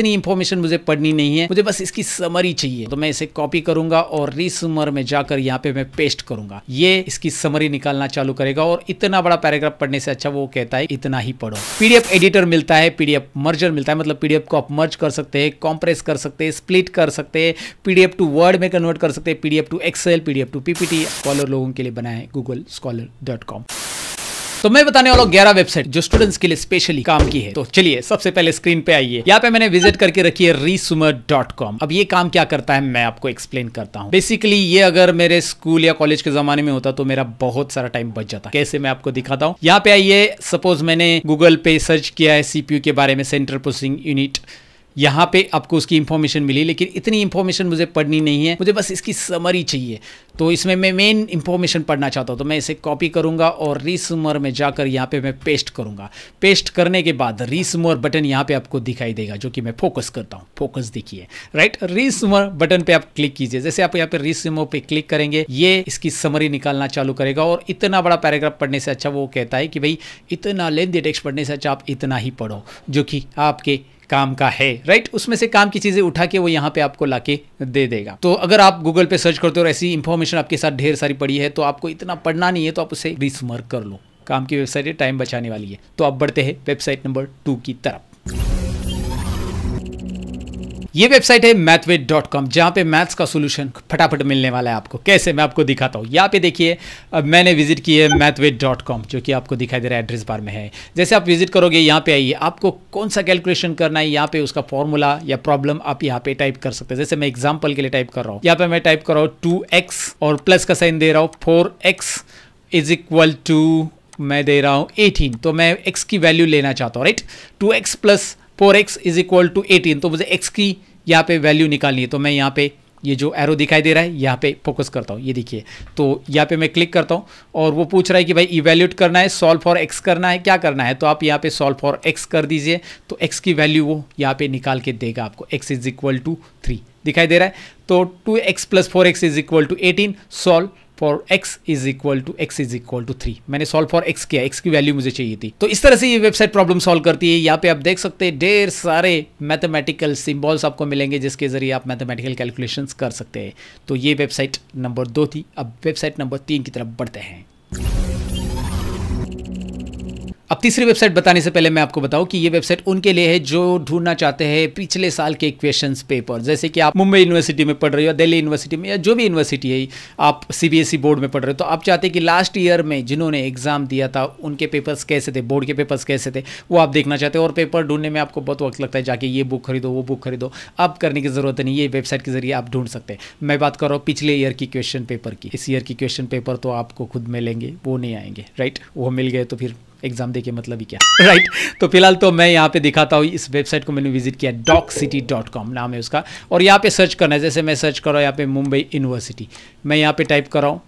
इतनी इंफॉर्मेशन मुझे पढ़नी नहीं है मुझे बस इसकी समरी चाहिए तो मैं इसे कॉपी करूंगा और रिसमर में जाकर यहाँ पे मैं पेस्ट करूंगा ये इसकी समरी निकालना चालू करेगा और इतना बड़ा पैराग्राफ पढ़ने से अच्छा वो कहता है इतना ही पढ़ो पीडीएफ एडिटर मिलता है पीडीएफ मर्जर मिलता है मतलब पीडीएफ को आप मर्ज कर सकते हैं कॉम्प्रेस कर सकते हैं स्प्लिट कर सकते हैं पीडीएफ टू वर्ड में कन्वर्ट कर सकते हैं PDF to Excel PDF to PPT scholar लोगों के लिए बनाए गूगल स्कॉलर डॉट कॉम तो मैं बताने वाला ग्यारह वेबसाइट जो स्टूडेंट्स के लिए स्पेशली काम की है तो चलिए सबसे पहले स्क्रीन पे आइए यहाँ पे मैंने विजिट करके रखी है रीसुमर डॉट कॉम अब ये काम क्या करता है मैं आपको एक्सप्लेन करता हूँ बेसिकली ये अगर मेरे स्कूल या कॉलेज के जमाने में होता तो मेरा बहुत सारा टाइम बच जाता कैसे मैं आपको दिखाता हूँ यहाँ पे आइए सपोज मैंने गूगल पे सर्च किया है सीपीयू के बारे में सेंट्रल प्रोसेसिंग यूनिट यहाँ पे आपको उसकी इन्फॉर्मेशन मिली लेकिन इतनी इन्फॉर्मेशन मुझे पढ़नी नहीं है मुझे बस इसकी समरी चाहिए तो इसमें मैं मेन इन्फॉर्मेशन पढ़ना चाहता हूँ तो मैं इसे कॉपी करूंगा और रीसमर में जाकर यहाँ पे मैं पेस्ट करूंगा पेस्ट करने के बाद रिसमर बटन यहाँ पे आपको दिखाई देगा जो कि मैं फोकस करता हूँ फोकस देखिए राइट रीसमर बटन पे आप क्लिक कीजिए जैसे आप यहाँ पे रीसमर पे क्लिक करेंगे ये इसकी समरी निकालना चालू करेगा और इतना बड़ा पैराग्राफ पढ़ने से अच्छा वो कहता है कि भाई इतना लेंदी टेक्स्ट पढ़ने से अच्छा आप इतना ही पढ़ो जो कि आपके काम का है राइट उसमें से काम की चीज़ें उठा के वो यहाँ पे आपको लाके दे देगा तो अगर आप गूगल पे सर्च करते हो और ऐसी इंफॉर्मेशन आपके साथ ढेर सारी पड़ी है तो आपको इतना पढ़ना नहीं है तो आप उसे रिसमर्क कर लो काम की वेबसाइट टाइम बचाने वाली है तो आप बढ़ते हैं वेबसाइट नंबर टू की तरफ ये वेबसाइट है मैथवेट डॉट कॉम जहाँ पे मैथ्स का सोल्यूशन फटाफट मिलने वाला है आपको कैसे मैं आपको दिखाता हूँ यहाँ पे देखिए अब मैंने विजिट की है मैथवेट डॉट कॉम जो कि आपको दिखाई दे रहा है एड्रेस बार में है जैसे आप विजिट करोगे यहाँ पे आइए आपको कौन सा कैलकुलेशन करना है यहाँ पे उसका फॉर्मूला या प्रॉब्लम आप यहाँ पे टाइप कर सकते हैं जैसे मैं एग्जाम्पल के लिए टाइप कर रहा हूँ यहाँ पे मैं टाइप कर रहा हूँ टू और प्लस का साइन दे रहा हूँ फोर इज इक्वल टू मैं दे रहा हूँ एटीन तो मैं एक्स की वैल्यू लेना चाहता हूँ right two x plus four x is equal to eighteen तो मुझे एक्स की यहाँ पे वैल्यू निकालनी है तो मैं यहाँ पे ये जो एरो दिखाई दे रहा है यहाँ पे फोकस करता हूँ ये देखिए तो यहाँ पे मैं क्लिक करता हूँ और वो पूछ रहा है कि भाई इवेल्यूट करना है सॉल्व फॉर एक्स करना है क्या करना है तो आप यहाँ पे सॉल्व फॉर एक्स कर दीजिए तो एक्स की वैल्यू वो यहाँ पे निकाल के देगा आपको x is equal to three दिखाई दे रहा है तो two x plus four x is equal to eighteen solve for x is equal to x is equal to three मैंने सॉल्व फॉर एक्स किया एक्स की वैल्यू मुझे चाहिए थी तो इस तरह से ये वेबसाइट प्रॉब्लम सॉल्व करती है यहाँ पे आप देख सकते हैं ढेर सारे मैथमेटिकल सिंबल्स आपको मिलेंगे जिसके जरिए आप मैथमेटिकल कैलकुलेशन कर सकते हैं तो ये वेबसाइट नंबर दो थी अब वेबसाइट नंबर तीन की तरफ बढ़ते हैं अब तीसरी वेबसाइट बताने से पहले मैं आपको बताऊं कि ये वेबसाइट उनके लिए है जो ढूंढना चाहते हैं पिछले साल के क्वेश्चन पेपर जैसे कि आप मुंबई यूनिवर्सिटी में पढ़ रहे हो दिल्ली यूनिवर्सिटी में या जो भी यूनिवर्सिटी है आप सीबीएसई बोर्ड e में पढ़ रहे हो तो आप चाहते हैं कि लास्ट ईयर में जिन्होंने एग्जाम दिया था उनके पेपर्स कैसे थे बोर्ड के पेपर्स कैसे थे वो आप देखना चाहते हो और पेपर ढूंढने में आपको बहुत वक्त लगता है जाके ये बुक खरीदो वो बुक खरीदो अब करने की ज़रूरत नहीं ये वेबसाइट के जरिए आप ढूंढ सकते हैं मैं बात कर रहा हूँ पिछले ईयर की क्वेश्चन पेपर की इस ईयर की क्वेश्चन पेपर तो आपको खुद मिलेंगे वो नहीं आएंगे राइट वो मिल गए तो फिर एग्जाम दे के मतलब ही क्या राइट right? तो फिलहाल तो मैं यहाँ पे दिखाता हूँ इस वेबसाइट को मैंने विजिट किया डॉक सिटी डॉट कॉम नाम है उसका और यहाँ पे सर्च करना है जैसे मैं सर्च कर रहा हूँ यहाँ पे मुंबई यूनिवर्सिटी मैं यहाँ पे टाइप कर रहा हूँ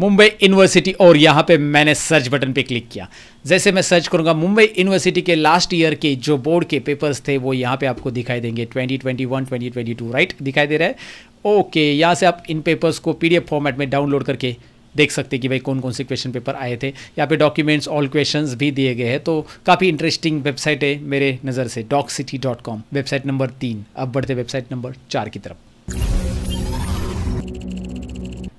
मुंबई यूनिवर्सिटी और यहाँ पे मैंने सर्च बटन पे क्लिक किया जैसे मैं सर्च करूँगा मुंबई यूनिवर्सिटी के लास्ट ईयर के जो बोर्ड के पेपर्स थे वो यहाँ पे आपको दिखाई देंगे 2021 2022 राइट दिखाई दे रहा है ओके यहाँ से आप इन पेपर्स को पीडीएफ फॉर्मेट में डाउनलोड करके देख सकते हैं कि भाई कौन कौन से क्वेश्चन पेपर आए थे यहाँ पे डॉक्यूमेंट्स ऑल क्वेश्चंस भी दिए गए हैं तो काफ़ी इंटरेस्टिंग वेबसाइट है मेरे नज़र से डॉक वेबसाइट नंबर तीन अब बढ़ते वेबसाइट नंबर चार की तरफ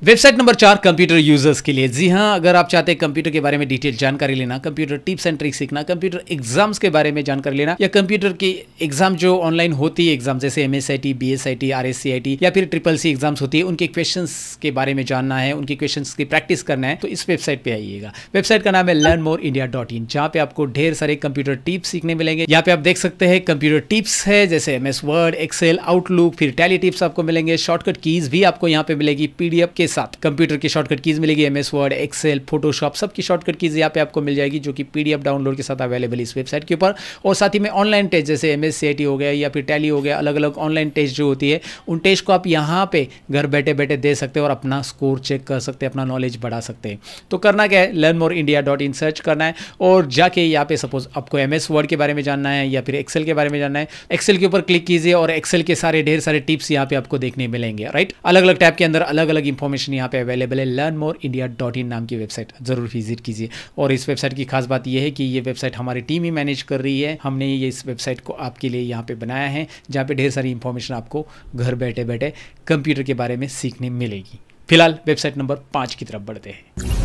वेबसाइट नंबर चार कंप्यूटर यूजर्स के लिए जी हाँ अगर आप चाहते हैं कंप्यूटर के बारे में डिटेल जानकारी लेना कंप्यूटर टिप्स एंड ट्रिक्स सीखना कंप्यूटर एग्जाम्स के बारे में जानकारी लेना या कंप्यूटर की एग्जाम जो ऑनलाइन होती है एग्जाम जैसे M S I T B S I T R S C I T या फिर ट्रिपल सी एग्जाम्स होती है उनके क्वेश्चन के बारे में जानना है उनके क्वेश्चन की प्रैक्टिस करना है तो इस वेबसाइट पर आइएगा वेबसाइट का नाम है learn more India dot in जहाँ पे आपको ढेर सारे कंप्यूटर टिप्स सीखने मिलेंगे यहाँ पे आप देख सकते हैं कंप्यूटर टिप्स है जैसे M S Word Excel Outlook फिर टैली टिप्स आपको मिलेंगे शॉर्टकट कीज भी आपको यहाँ पे मिलेगी पीडीएफ के साथ कंप्यूटर की शॉर्टकट कीज मिलेगी M S Word Excel Photoshop सबकी शॉर्टकट कीज यहाँ पे आपको मिल जाएगी जो कि पीडीएफ डाउनलोड के साथ अवेलेबल इस वेबसाइट के ऊपर और साथ ही में ऑनलाइन टेस्ट जैसे एम एस हो गया या फिर टैली हो गया अलग अलग ऑनलाइन टेस्ट जो होती है उन टेस्ट को आप यहाँ पे घर बैठे बैठे दे सकते हो और अपना स्कोर चेक कर सकते हैं अपना नॉलेज बढ़ा सकते हैं तो करना क्या है learn more India dot in search करना है और जाके यहाँ पे सपोज आपको एम एस वर्ड के बारे में जानना है या फिर एक्सेल के बारे में जानना है एक्सेल के ऊपर क्लिक कीजिए और एक्सेल के सारे ढेर सारे टिप्स यहाँ पे आपको देखने मिलेंगे राइट अलग अलग टैब के अंदर अलग अलग इंफॉर्मेशन इन्फॉर्मेशन यहाँ पे अवेलेबल है learn more India dot in नाम की वेबसाइट ज़रूर विजिट कीजिए और इस वेबसाइट की खास बात यह है कि ये वेबसाइट हमारी टीम ही मैनेज कर रही है हमने ये इस वेबसाइट को आपके लिए यहाँ पे बनाया है जहाँ पे ढेर सारी इन्फॉर्मेशन आपको घर बैठे बैठे कंप्यूटर के बारे में सीखने मिलेगी फिलहाल वेबसाइट नंबर पाँच की तरफ बढ़ते हैं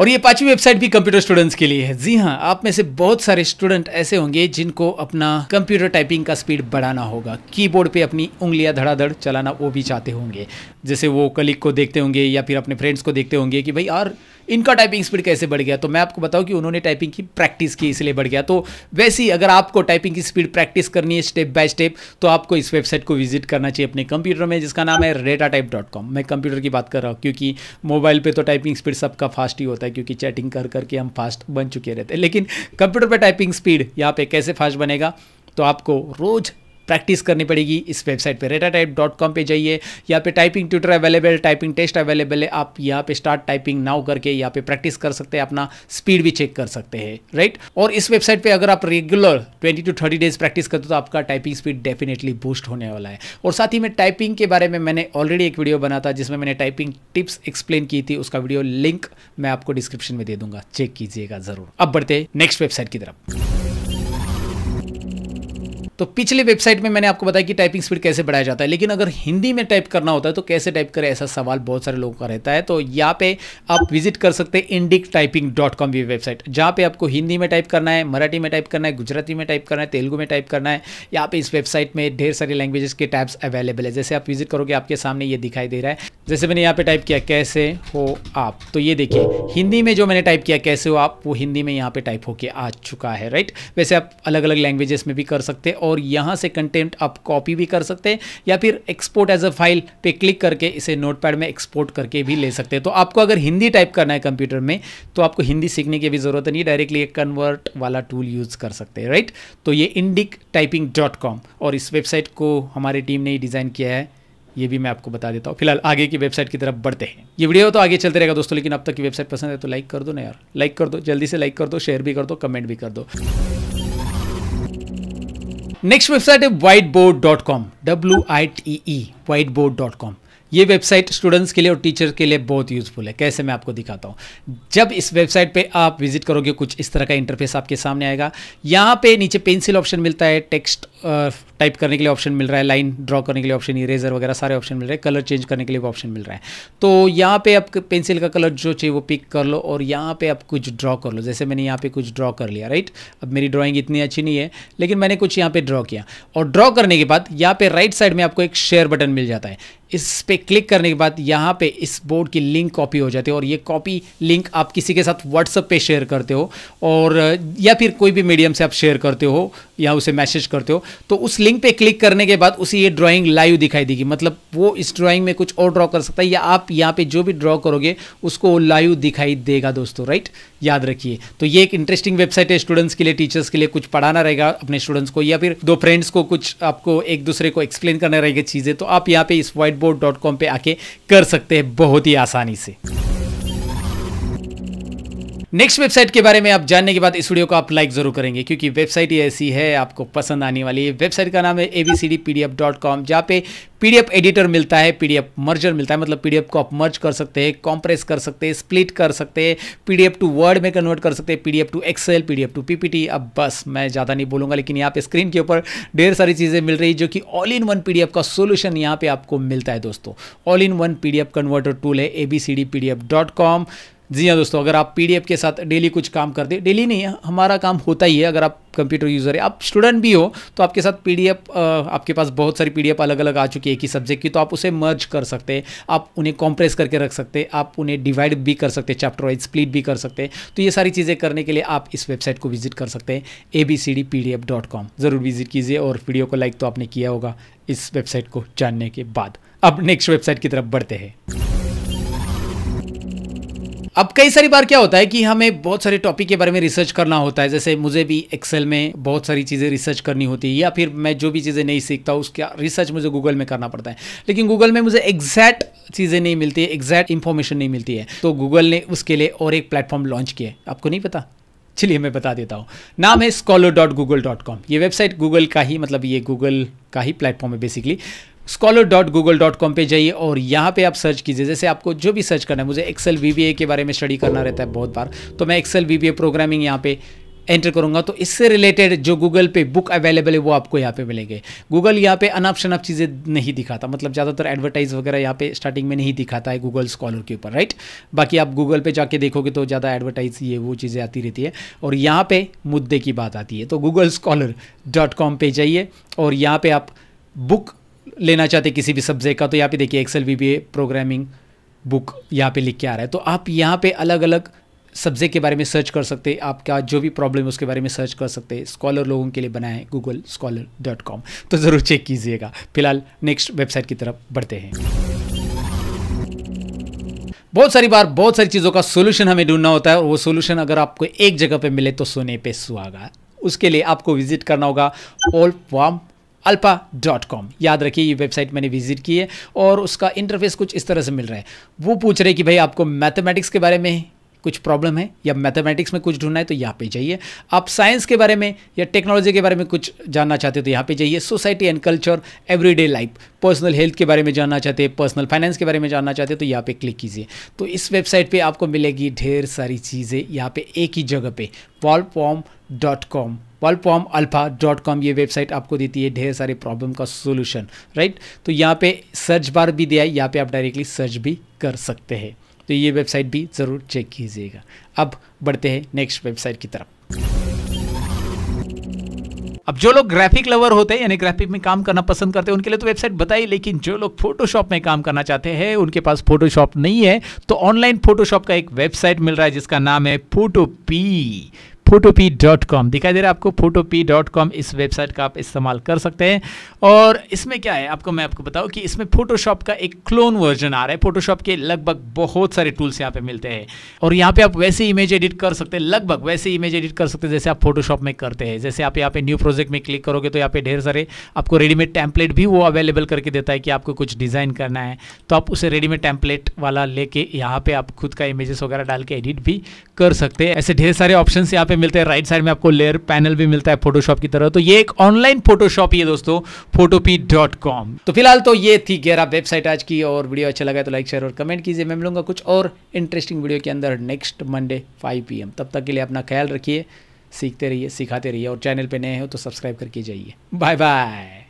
और ये पांचवी वेबसाइट भी कंप्यूटर स्टूडेंट्स के लिए है जी हाँ आप में से बहुत सारे स्टूडेंट ऐसे होंगे जिनको अपना कंप्यूटर टाइपिंग का स्पीड बढ़ाना होगा कीबोर्ड पे अपनी उंगलियां धड़ाधड़ चलाना वो भी चाहते होंगे जैसे वो कलीग को देखते होंगे या फिर अपने फ्रेंड्स को देखते होंगे कि भाई यार इनका टाइपिंग स्पीड कैसे बढ़ गया तो मैं आपको बताऊँ कि उन्होंने टाइपिंग की प्रैक्टिस की इसलिए बढ़ गया तो वैसे ही अगर आपको टाइपिंग की स्पीड प्रैक्टिस करनी है स्टेप बाय स्टेप तो आपको इस वेबसाइट को विजिट करना चाहिए अपने कंप्यूटर में जिसका नाम है रेटा टाइप डॉट कॉम मैं कंप्यूटर की बात कर रहा हूँ क्योंकि मोबाइल पर तो टाइपिंग स्पीड सबका फास्ट ही होता है क्योंकि चैटिंग कर करके हम फास्ट बन चुके रहते हैं लेकिन कंप्यूटर पर टाइपिंग स्पीड यहाँ पर कैसे फास्ट बनेगा तो आपको रोज़ प्रैक्टिस करनी पड़ेगी इस वेबसाइट पर रेटा टाइप डॉट कॉम पर जाइए यहाँ पे typing tutor available typing test available है आप यहाँ पे स्टार्ट टाइपिंग नाउ करके यहाँ पे प्रैक्टिस कर सकते हैं अपना स्पीड भी चेक कर सकते हैं राइट और इस वेबसाइट पे अगर आप रेगुलर 20 टू 30 डेज प्रैक्टिस करते हो तो आपका टाइपिंग स्पीड डेफिनेटली बूस्ट होने वाला है और साथ ही में टाइपिंग के बारे में मैंने ऑलरेडी एक वीडियो बना था जिसमें मैंने टाइपिंग टिप्स एक्सप्लेन की थी उसका वीडियो लिंक मैं आपको डिस्क्रिप्शन में दे दूंगा चेक कीजिएगा जरूर अब बढ़ते नेक्स्ट वेबसाइट की तरफ तो पिछले वेबसाइट में मैंने आपको बताया कि टाइपिंग स्पीड कैसे बढ़ाया जाता है लेकिन अगर हिंदी में टाइप करना होता है तो कैसे टाइप करें ऐसा सवाल बहुत सारे लोगों का रहता है तो यहाँ पे आप विजिट कर सकते हैं इंडिक टाइपिंग डॉट कॉम की वेबसाइट जहाँ पे आपको हिंदी में टाइप करना है मराठी में टाइप करना है गुजराती में टाइप करना है तेलुगु में टाइप करना है यहाँ पे इस वेबसाइट में ढेर सारी लैंग्वेजेस के टैब्स अवेलेबल है जैसे आप विजिट करोगे आपके सामने ये दिखाई दे रहा है जैसे मैंने यहाँ पे टाइप किया कैसे हो आप तो ये देखिए हिंदी में जो मैंने टाइप किया कैसे हो आप वो हिंदी में यहाँ पे टाइप होके आ चुका है राइट वैसे आप अलग अलग लैंग्वेजेस में भी कर सकते हैं और और यहाँ से कंटेंट आप कॉपी भी कर सकते हैं या फिर एक्सपोर्ट एज अ फाइल पे क्लिक करके इसे नोटपैड में एक्सपोर्ट करके भी ले सकते हैं तो आपको अगर हिंदी टाइप करना है कंप्यूटर में तो आपको हिंदी सीखने की भी ज़रूरत नहीं डायरेक्टली एक कन्वर्ट वाला टूल यूज़ कर सकते हैं राइट तो ये इंडिक टाइपिंग डॉट कॉम और इस वेबसाइट को हमारी टीम ने ही डिज़ाइन किया है ये भी मैं आपको बता देता हूँ फिलहाल आगे की वेबसाइट की तरफ बढ़ते हैं ये वीडियो तो आगे चलते रहेगा दोस्तों लेकिन अब तक की वेबसाइट पसंद है तो लाइक कर दो ना यार लाइक कर दो जल्दी से लाइक कर दो शेयर भी कर दो कमेंट भी कर दो नेक्स्ट वेबसाइट है white board dot com W I T E white board dot com ये वेबसाइट स्टूडेंट्स के लिए और टीचर के लिए बहुत यूज़फुल है कैसे मैं आपको दिखाता हूँ जब इस वेबसाइट पे आप विजिट करोगे कुछ इस तरह का इंटरफेस आपके सामने आएगा यहाँ पे नीचे पेंसिल ऑप्शन मिलता है टेक्स्ट टाइप करने के लिए ऑप्शन मिल रहा है लाइन ड्रॉ करने के लिए ऑप्शन इरेजर वगैरह सारे ऑप्शन मिल रहे हैं कलर चेंज करने के लिए भी ऑप्शन मिल रहा है तो यहाँ पे आप पेंसिल का कलर जो चाहिए वो पिक कर लो और यहाँ पे आप कुछ ड्रॉ कर लो जैसे मैंने यहाँ पे कुछ ड्रॉ कर लिया राइट अब मेरी ड्रॉइंग इतनी अच्छी नहीं है लेकिन मैंने कुछ यहाँ पर ड्रॉ किया और ड्रॉ करने के बाद यहाँ पर राइट साइड में आपको एक शेयर बटन मिल जाता है इस पर क्लिक करने के बाद यहाँ पे इस बोर्ड की लिंक कॉपी हो जाती है और ये कॉपी लिंक आप किसी के साथ व्हाट्सअप पे शेयर करते हो और या फिर कोई भी मीडियम से आप शेयर करते हो या उसे मैसेज करते हो तो उस लिंक पे क्लिक करने के बाद उसे ये ड्राइंग लाइव दिखाई देगी मतलब वो इस ड्राइंग में कुछ और ड्रॉ कर सकता है या आप यहाँ पे जो भी ड्रॉ करोगे उसको लाइव दिखाई देगा दोस्तों राइट याद रखिए तो ये एक इंटरेस्टिंग वेबसाइट है स्टूडेंट्स के लिए टीचर्स के लिए कुछ पढ़ाना रहेगा अपने स्टूडेंट्स को या फिर दो फ्रेंड्स को कुछ आपको एक दूसरे को एक्सप्लेन करना रहेगा चीज़ें तो आप यहाँ पे इस व्हाइट बोर्ड डॉट कॉम पर आके कर सकते हैं बहुत ही आसानी से नेक्स्ट वेबसाइट के बारे में आप जानने के बाद इस वीडियो को आप लाइक जरूर करेंगे क्योंकि वेबसाइट ही ऐसी है आपको पसंद आने वाली है वेबसाइट का नाम है A B C D P D F dot com जहाँ पे पीडीएफ एडिटर मिलता है पीडीएफ मर्जर मिलता है मतलब पीडीएफ को आप मर्ज कर सकते हैं कॉम्प्रेस कर सकते हैं स्प्लिट कर सकते हैं पीडीएफ टू वर्ड में कन्वर्ट कर सकते हैं PDF to Excel PDF to PPT अब बस मैं ज़्यादा नहीं बोलूँगा लेकिन यहाँ पे स्क्रीन के ऊपर ढेर सारी चीज़ें मिल रही जो कि ऑल इन वन पीडीएफ का सोल्यूशन यहाँ पे आपको मिलता है दोस्तों all in one PDF converter tool है A B C D P D F dot com जी हाँ दोस्तों अगर आप पी के साथ डेली कुछ काम करते डेली नहीं हमारा काम होता ही है अगर आप कंप्यूटर यूज़र है आप स्टूडेंट भी हो तो आपके साथ पी आपके पास बहुत सारी पी अलग अलग आ चुकी है एक ही सब्जेक्ट की तो आप उसे मर्ज कर सकते हैं आप उन्हें कॉम्प्रेस करके रख सकते आप उन्हें डिवाइड भी कर सकते चैप्टर वाइज स्प्लिट भी कर सकते तो ये सारी चीज़ें करने के लिए आप इस वेबसाइट को विजिट कर सकते हैं A B C D P D F dot com ज़रूर विजिट कीजिए और वीडियो को लाइक तो आपने किया होगा इस वेबसाइट को जानने के बाद अब नेक्स्ट वेबसाइट की तरफ बढ़ते हैं अब कई सारी बार क्या होता है कि हमें बहुत सारे टॉपिक के बारे में रिसर्च करना होता है जैसे मुझे भी एक्सेल में बहुत सारी चीज़ें रिसर्च करनी होती है या फिर मैं जो भी चीज़ें नहीं सीखता उसका रिसर्च मुझे गूगल में करना पड़ता है लेकिन गूगल में मुझे एग्जैक्ट चीज़ें नहीं मिलती एग्जैक्ट इन्फॉर्मेशन नहीं मिलती है तो गूगल ने उसके लिए और एक प्लेटफॉर्म लॉन्च किया है आपको नहीं पता चलिए मैं बता देता हूँ नाम है scholar dot Google dot com ये वेबसाइट गूगल का ही मतलब ये गूगल का ही प्लेटफॉर्म है basically scholar dot Google dot com पर जाइए और यहाँ पे आप सर्च कीजिए जैसे आपको जो भी सर्च करना है मुझे एक्सेल वी ए के बारे में स्टडी करना रहता है बहुत बार तो मैं Excel V B A programming यहाँ पे एंटर करूंगा तो इससे रिलेटेड जो गूगल पे बुक अवेलेबल है वो आपको यहाँ पे मिलेंगे गूगल यहाँ पे अनाप शनाप चीज़ें नहीं दिखाता मतलब ज़्यादातर एडवर्टाइज वगैरह यहाँ पे स्टार्टिंग में नहीं दिखाता है गूगल स्कॉलर के ऊपर राइट बाकी आप गूगल पे जाके देखोगे तो ज़्यादा एडवर्टाइज ये वो चीज़ें आती रहती है और यहाँ पर मुद्दे की बात आती है तो गूगल स्कॉलर डॉट कॉम पर जाइए और यहाँ पर आप बुक लेना चाहते किसी भी सब्जेक्ट का तो यहाँ पे देखिए एक्सेल वी प्रोग्रामिंग बुक यहाँ पे लिख के आ रहा है तो आप यहाँ पे अलग अलग सब्जेक्ट के बारे में सर्च कर सकते हैं आपका जो भी प्रॉब्लम है उसके बारे में सर्च कर सकते हैं स्कॉलर लोगों के लिए बनाए गूगल स्कॉलर डॉट कॉम तो ज़रूर चेक कीजिएगा फिलहाल नेक्स्ट वेबसाइट की तरफ बढ़ते हैं बहुत सारी बार बहुत सारी चीज़ों का सोल्यूशन हमें ढूंढना होता है और वो सोल्यूशन अगर आपको एक जगह पे मिले तो सोने पे सुहागा उसके लिए आपको विजिट करना होगा Wolfram Alpha dot com याद रखिए ये वेबसाइट मैंने विजिट की है और उसका इंटरफेस कुछ इस तरह से मिल रहा है वो पूछ रहे कि भाई आपको मैथमेटिक्स के बारे में कुछ प्रॉब्लम है या मैथमेटिक्स में कुछ ढूंढना है तो यहाँ पे जाइए आप साइंस के बारे में या टेक्नोलॉजी के बारे में कुछ जानना चाहते हो तो यहाँ पे जाइए society and culture everyday life personal health के बारे में जानना चाहते हैं पर्सनल फाइनेंस के बारे में जानना चाहते हैं तो यहाँ पे क्लिक कीजिए तो इस वेबसाइट पे आपको मिलेगी ढेर सारी चीज़ें यहाँ पे एक ही जगह पे wall dot com Wolfram Alpha dot com ये वेबसाइट आपको देती है ढेर सारे प्रॉब्लम का सोल्यूशन राइट तो यहाँ पे सर्च बार भी दिया है यहाँ पे आप डायरेक्टली सर्च भी कर सकते हैं तो ये वेबसाइट भी ज़रूर चेक कीजिएगा अब बढ़ते हैं नेक्स्ट वेबसाइट की तरफ अब जो लोग ग्राफिक लवर होते हैं यानी ग्राफिक में काम करना पसंद करते हैं उनके लिए तो वेबसाइट बताई लेकिन जो लोग फोटोशॉप में काम करना चाहते हैं उनके पास फोटोशॉप नहीं है तो ऑनलाइन फोटोशॉप का एक वेबसाइट मिल रहा है जिसका नाम है photo P Photopea dot com दिखाई दे रहा है आपको फोटोपी डॉट कॉम इस वेबसाइट का आप इस्तेमाल कर सकते हैं और इसमें क्या है आपको मैं आपको बताऊँ कि इसमें फोटोशॉप का एक क्लोन वर्जन आ रहा है फोटोशॉप के लगभग बहुत सारे टूल्स यहाँ पे मिलते हैं और यहाँ पे आप वैसे इमेज एडिट कर सकते हैं लगभग वैसे इमेज एडिट कर सकते हैं जैसे आप फोटोशॉप में करते हैं जैसे आप यहाँ पे न्यू प्रोजेक्ट में क्लिक करोगे तो यहाँ पे ढेर सारे आपको रेडीमेड टैंपलेट भी वो अवेलेबल करके देता है कि आपको कुछ डिज़ाइन करना है तो आप उसे रेडीमेड टैंपलेट वाला लेके यहाँ पे आप खुद का इमेजेस वगैरह डाल के एडिट भी कर सकते हैं ऐसे ढेर सारे ऑप्शन यहाँ पे मिलते हैं राइट साइड में आपको लेयर पैनल भी मिलता है फोटोशॉप की तरह तो ये एक ऑनलाइन फोटोशॉप ही है दोस्तों फोटोपी तो फिलहाल तो ये थी गहरा वेबसाइट आज की और वीडियो अच्छा लगा तो लाइक शेयर और कमेंट कीजिए मैं मिलूंगा कुछ और इंटरेस्टिंग वीडियो के अंदर नेक्स्ट मंडे फाइव पी तब तक के लिए अपना ख्याल रखिए सीखते रहिए सिखाते रहिए और चैनल पर नए हो तो सब्सक्राइब करके जाइए बाय बाय